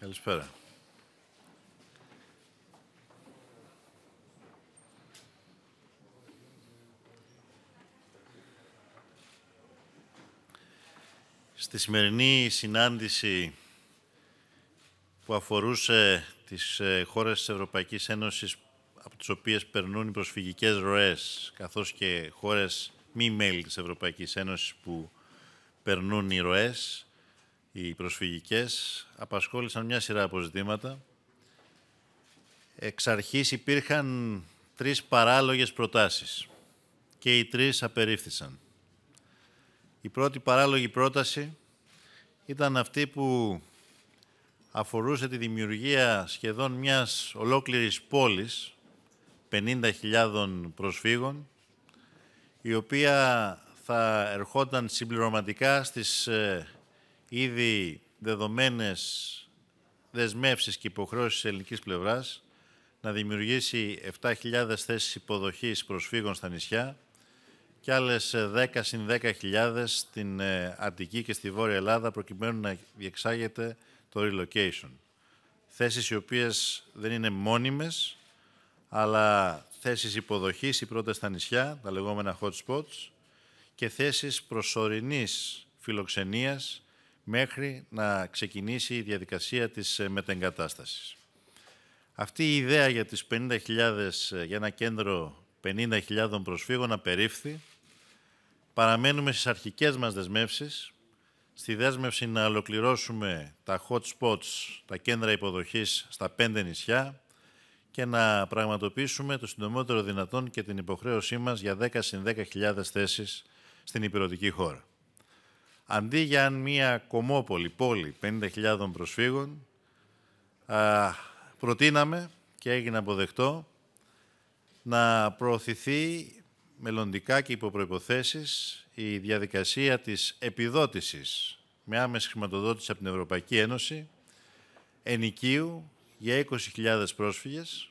Καλησπέρα. Στη σημερινή συνάντηση που αφορούσε τις ε, χώρες της Ευρωπαϊκής Ένωσης από τις οποίες περνούν οι προσφυγικές ροές, καθώς και χώρες μη μέλη της Ευρωπαϊκής Ένωσης που περνούν οι ροές, οι προσφυγικές απασχόλησαν μια σειρά αποζητήματα. ζητήματα. Εξ αρχής υπήρχαν τρεις παράλογες προτάσεις και οι τρεις απερίφθησαν. Η πρώτη παράλογη πρόταση ήταν αυτή που αφορούσε τη δημιουργία σχεδόν μιας ολόκληρης πόλης 50.000 προσφύγων, η οποία θα ερχόταν συμπληρωματικά στις ε, ήδη δεδομένες δεσμεύσεις και υποχρεώσεις της ελληνικής πλευράς να δημιουργήσει 7.000 θέσεις υποδοχής προσφύγων στα νησιά και άλλες 10 ε, συν 10.000 στην ε, Αττική και στη Βόρεια Ελλάδα προκειμένου να διεξάγεται το relocation. Θέσεις οι οποίες δεν είναι μόνιμες, αλλά θέσεις υποδοχής, οι πρώτες στα νησιά, τα λεγόμενα hot spots, και θέσεις προσωρινής φιλοξενίας μέχρι να ξεκινήσει η διαδικασία της ε, μετεγκατάστασης. Αυτή η ιδέα για, τις 50.000, ε, για ένα κέντρο 50.000 προσφύγων απερίφθη. Παραμένουμε στις αρχικές μας δεσμεύσεις, στη δέσμευση να ολοκληρώσουμε τα hot spots, τα κέντρα υποδοχής στα πέντε νησιά και να πραγματοποιήσουμε το συντομότερο δυνατόν και την υποχρέωσή μας για 10 10.000 θέσεις στην υπηρετική χώρα. Αντί για μια κομμόπολη πόλη 50.000 προσφύγων, α, προτείναμε και έγινε αποδεκτό να προωθηθεί μελλοντικά και υπό η διαδικασία της επιδότησης με άμεση χρηματοδότηση από την Ευρωπαϊκή Ένωση ενικίου για 20.000 πρόσφυγες,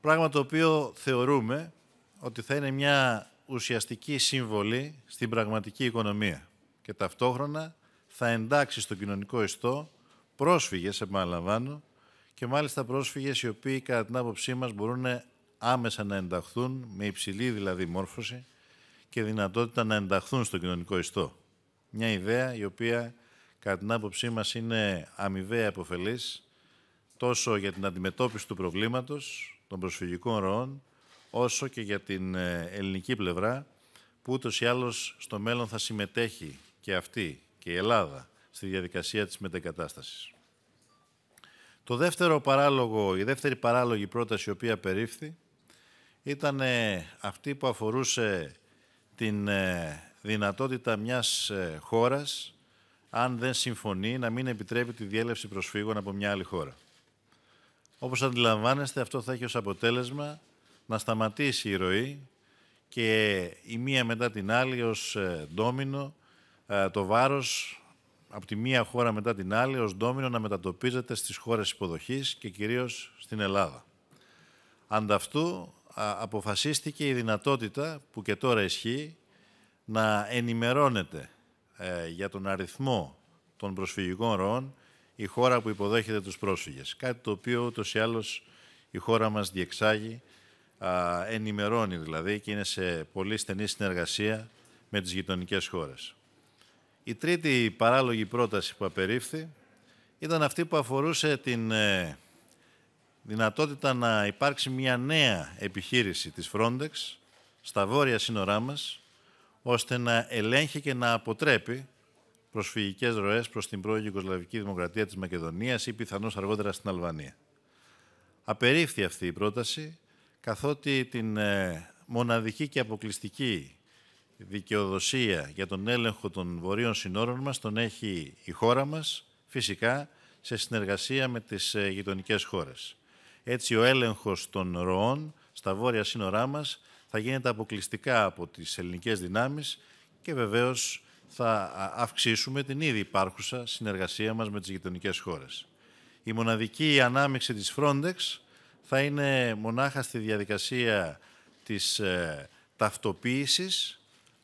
πράγμα το οποίο θεωρούμε ότι θα είναι μια ουσιαστική σύμβολη στην πραγματική οικονομία και ταυτόχρονα θα εντάξει στον κοινωνικό ιστό πρόσφυγες, επαναλαμβάνω, και μάλιστα πρόσφυγες οι οποίοι κατά την άποψή μας μπορούν άμεσα να ενταχθούν, με υψηλή δηλαδή μόρφωση και δυνατότητα να ενταχθούν στον κοινωνικό ιστό. Μια ιδέα η οποία κατά την άποψή μας είναι αμοιβαία αποφελής τόσο για την αντιμετώπιση του προβλήματος των προσφυγικών ροών, όσο και για την ε, ελληνική πλευρά, που ούτως ή άλλως στο μέλλον θα συμμετέχει και αυτή και η Ελλάδα στη διαδικασία της μετεγκατάστασης. Το δεύτερο παράλογο, η δεύτερη παράλογη πρόταση η οποία περίφθη ήταν αυτή που αφορούσε την ε, δυνατότητα μιας ε, χώρας αν δεν συμφωνεί να μην επιτρέπει τη διέλευση προσφύγων από μια άλλη χώρα. Όπως αντιλαμβάνεστε αυτό θα έχει ως αποτέλεσμα να σταματήσει η ροή και η μία μετά την άλλη ως ε, ντόμινο ε, το βάρος από τη μία χώρα μετά την άλλη ως ντόμινο να μετατοπίζεται στις χώρες υποδοχής και κυρίως στην Ελλάδα. Ανταυτού αποφασίστηκε η δυνατότητα που και τώρα ισχύει να ενημερώνεται ε, για τον αριθμό των προσφυγικών ροών η χώρα που υποδέχεται τους πρόσφυγες. Κάτι το οποίο ούτως ή άλλως η χώρα μας διεξάγει, ενημερώνει δηλαδή και είναι σε πολύ στενή συνεργασία με τις γειτονικές χώρες. Η τρίτη παράλογη πρόταση που απερίφθη ήταν αυτή που αφορούσε την ε, δυνατότητα να υπάρξει μια νέα επιχείρηση της Frontex στα βόρεια σύνορά μας, ώστε να ελέγχει και να αποτρέπει προσφυγικές ροές προς την πρώην Ιουγκοσλαβική Δημοκρατία της Μακεδονίας ή πιθανώς αργότερα στην Αλβανία. Απερίφθη αυτή η πρόταση, καθότι την ε, μοναδική και αποκλειστική δικαιοδοσία για τον έλεγχο των βορείων συνόρων μας τον έχει η χώρα μας, φυσικά σε συνεργασία με τις ε, γειτονικές χώρες. Έτσι ο έλεγχος των ροών στα βόρεια σύνορά μας θα γίνεται αποκλειστικά από τις ελληνικές δυνάμεις και βεβαίως θα αυξήσουμε την ήδη υπάρχουσα συνεργασία μας με τις γειτονικές χώρες. Η μοναδική ανάμειξη της Frontex θα είναι μονάχα στη διαδικασία της ε, ταυτοποίησης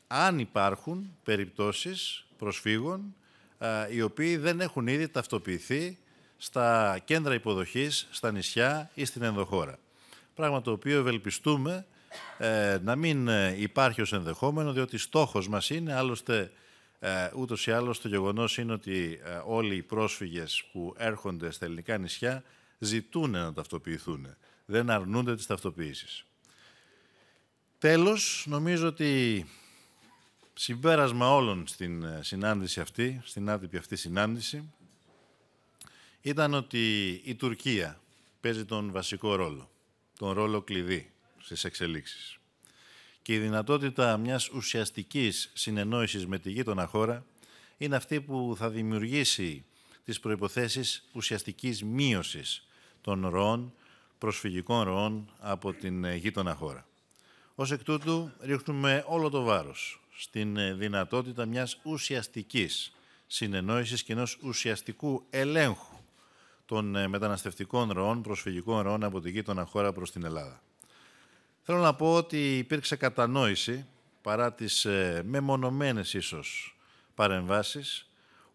αν υπάρχουν περιπτώσεις προσφύγων ε, οι οποίοι δεν έχουν ήδη ταυτοποιηθεί στα κέντρα υποδοχής, στα νησιά ή στην ενδοχώρα. Πράγμα το οποίο ευελπιστούμε ε, να μην ε, υπάρχει ως ενδεχόμενο, διότι στόχος μας είναι, άλλωστε ε, ούτως ή άλλως το γεγονός είναι ότι όλοι οι πρόσφυγες που έρχονται στα ελληνικά νησιά ζητούν να ταυτοποιηθούν, δεν αρνούνται τις ταυτοποιήσεις. Τέλος, νομίζω ότι Συμπέρασμα όλων στην ε, συνάντηση αυτή, στην άτυπη αυτή συνάντηση, ήταν ότι η Τουρκία παίζει τον βασικό ρόλο, τον ρόλο κλειδί στις εξελίξεις. Και η δυνατότητα μιας ουσιαστικής συνεννόησης με τη γείτονα χώρα είναι αυτή που θα δημιουργήσει τις προϋποθέσεις ουσιαστικής μείωσης των ροών, προσφυγικών ροών από την ε, γείτονα χώρα. Ως εκ τούτου ρίχνουμε όλο το βάρος στην ε, δυνατότητα μιας ουσιαστικής συνεννόησης και ενός ουσιαστικού ελέγχου των ε, μεταναστευτικών ροών, προσφυγικών ροών από τη γείτονα χώρα προς την Ελλάδα. Θέλω να πω ότι υπήρξε κατανόηση, παρά τις ε, μεμονωμένες ίσως παρεμβάσεις,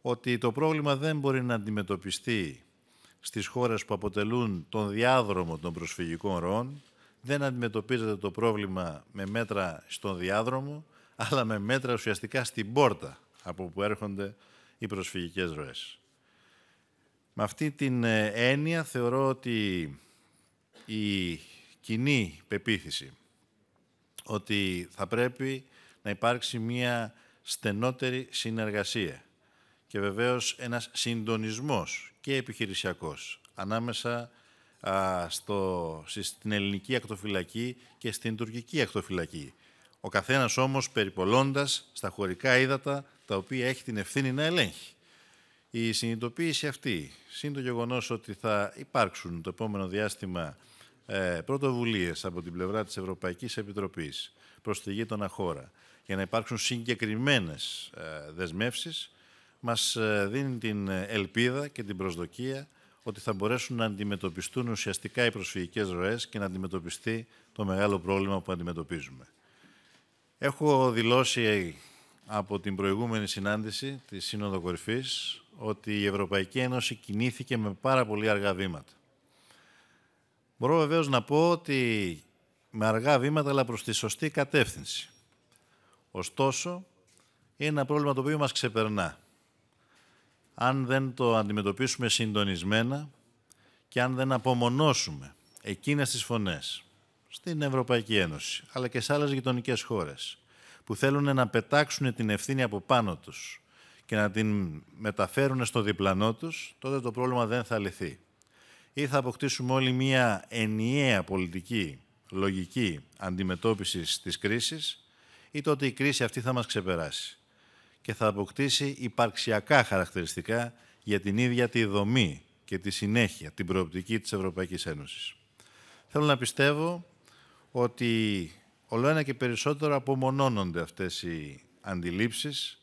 ότι το πρόβλημα δεν μπορεί να αντιμετωπιστεί στις χώρες που αποτελούν τον διάδρομο των προσφυγικών ροών, δεν αντιμετωπίζεται το πρόβλημα με μέτρα στον διάδρομο, αλλά με μέτρα ουσιαστικά στην πόρτα από που έρχονται οι προσφυγικές ροές. Με αυτή την ε, έννοια θεωρώ ότι η κοινή πεποίθηση ότι θα πρέπει να υπάρξει μια στενότερη συνεργασία και βεβαίως ένας συντονισμός και επιχειρησιακός ανάμεσα στο, στην ελληνική ακτοφυλακή και στην τουρκική ακτοφυλακή ο καθένας όμως περιπολώντας στα χωρικά ύδατα τα οποία έχει την ευθύνη να ελέγχει. Η συνειδητοποίηση αυτή, σύν το γεγονός ότι θα υπάρξουν το επόμενο διάστημα ε, πρωτοβουλίες από την πλευρά της Ευρωπαϊκής Επιτροπής προς τη γείτονα χώρα για να υπάρξουν συγκεκριμένες ε, δεσμεύσεις, μας ε, δίνει την ελπίδα και την προσδοκία ότι θα μπορέσουν να αντιμετωπιστούν ουσιαστικά οι προσφυγικές ροές και να αντιμετωπιστεί το μεγάλο πρόβλημα που αντιμετωπίζουμε. Έχω δηλώσει από την προηγούμενη συνάντηση της Σύνοδο Κορυφής ότι η Ευρωπαϊκή Ένωση κινήθηκε με πάρα πολύ αργά βήματα. Μπορώ βεβαίως να πω ότι με αργά βήματα, αλλά προς τη σωστή κατεύθυνση. Ωστόσο, είναι ένα πρόβλημα το οποίο μας ξεπερνά. Αν δεν το αντιμετωπίσουμε συντονισμένα και αν δεν απομονώσουμε εκείνες τις φωνές στην Ευρωπαϊκή Ένωση, αλλά και σε άλλες γειτονικές χώρες, που θέλουν να πετάξουν την ευθύνη από πάνω τους και να την μεταφέρουν στο διπλανό τους, τότε το πρόβλημα δεν θα λυθεί. Ή θα αποκτήσουμε όλοι μία ενιαία πολιτική, λογική αντιμετώπισης της κρίσης, ή τότε η θα αποκτησουμε ολοι μια ενιαια πολιτικη λογικη αντιμετωπιση τη κριση η τοτε η κριση αυτη θα μας ξεπεράσει και θα αποκτήσει υπαρξιακά χαρακτηριστικά για την ίδια τη δομή και τη συνέχεια, την προοπτική της Ευρωπαϊκής Ένωσης. Θέλω να πιστεύω ότι ολοένα και περισσότερο απομονώνονται αυτές οι αντιλήψεις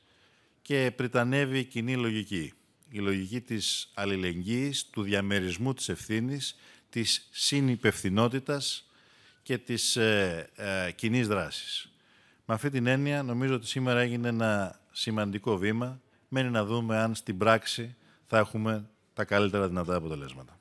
και πριτανεύει η κοινή λογική. Η λογική της αλληλεγγύης, του διαμερισμού της ευθύνης, της συνυπευθυνότητας και της ε, ε, κοινής δράσης. Με αυτή την έννοια νομίζω ότι σήμερα έγινε ένα σημαντικό βήμα. Μένει να δούμε αν στην πράξη θα έχουμε τα καλύτερα δυνατά αποτελέσματα.